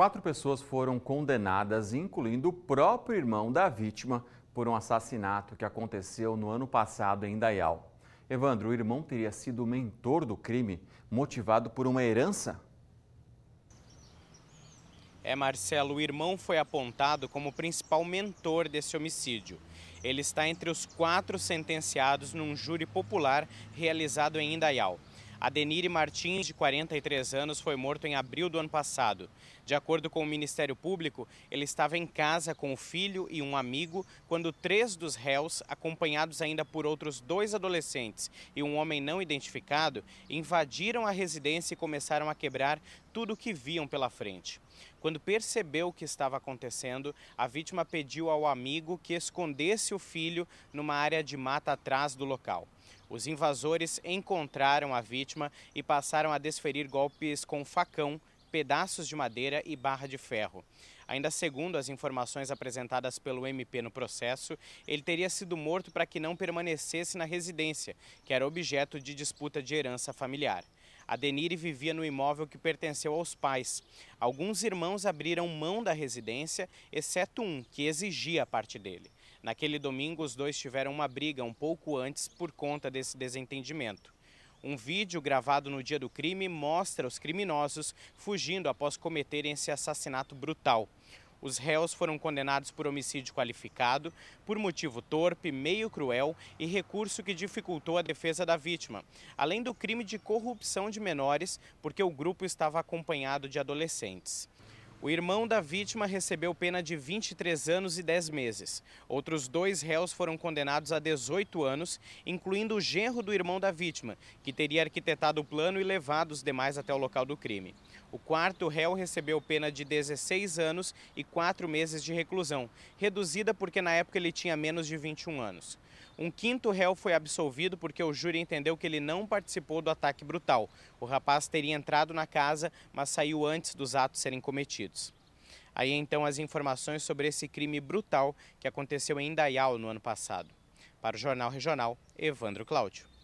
Quatro pessoas foram condenadas, incluindo o próprio irmão da vítima, por um assassinato que aconteceu no ano passado em Dayal. Evandro, o irmão teria sido o mentor do crime, motivado por uma herança? É, Marcelo, o irmão foi apontado como o principal mentor desse homicídio. Ele está entre os quatro sentenciados num júri popular realizado em Indaial. Adenire Martins, de 43 anos, foi morto em abril do ano passado. De acordo com o Ministério Público, ele estava em casa com o filho e um amigo quando três dos réus, acompanhados ainda por outros dois adolescentes e um homem não identificado, invadiram a residência e começaram a quebrar tudo o que viam pela frente. Quando percebeu o que estava acontecendo, a vítima pediu ao amigo que escondesse o filho numa área de mata atrás do local. Os invasores encontraram a vítima e passaram a desferir golpes com facão, pedaços de madeira e barra de ferro. Ainda segundo as informações apresentadas pelo MP no processo, ele teria sido morto para que não permanecesse na residência, que era objeto de disputa de herança familiar. A Denire vivia no imóvel que pertenceu aos pais. Alguns irmãos abriram mão da residência, exceto um, que exigia a parte dele. Naquele domingo, os dois tiveram uma briga um pouco antes por conta desse desentendimento. Um vídeo gravado no dia do crime mostra os criminosos fugindo após cometerem esse assassinato brutal. Os réus foram condenados por homicídio qualificado, por motivo torpe, meio cruel e recurso que dificultou a defesa da vítima, além do crime de corrupção de menores, porque o grupo estava acompanhado de adolescentes. O irmão da vítima recebeu pena de 23 anos e 10 meses. Outros dois réus foram condenados a 18 anos, incluindo o genro do irmão da vítima, que teria arquitetado o plano e levado os demais até o local do crime. O quarto réu recebeu pena de 16 anos e 4 meses de reclusão, reduzida porque na época ele tinha menos de 21 anos. Um quinto réu foi absolvido porque o júri entendeu que ele não participou do ataque brutal. O rapaz teria entrado na casa, mas saiu antes dos atos serem cometidos. Unidos. Aí então as informações sobre esse crime brutal que aconteceu em Indaial no ano passado. Para o Jornal Regional, Evandro Cláudio.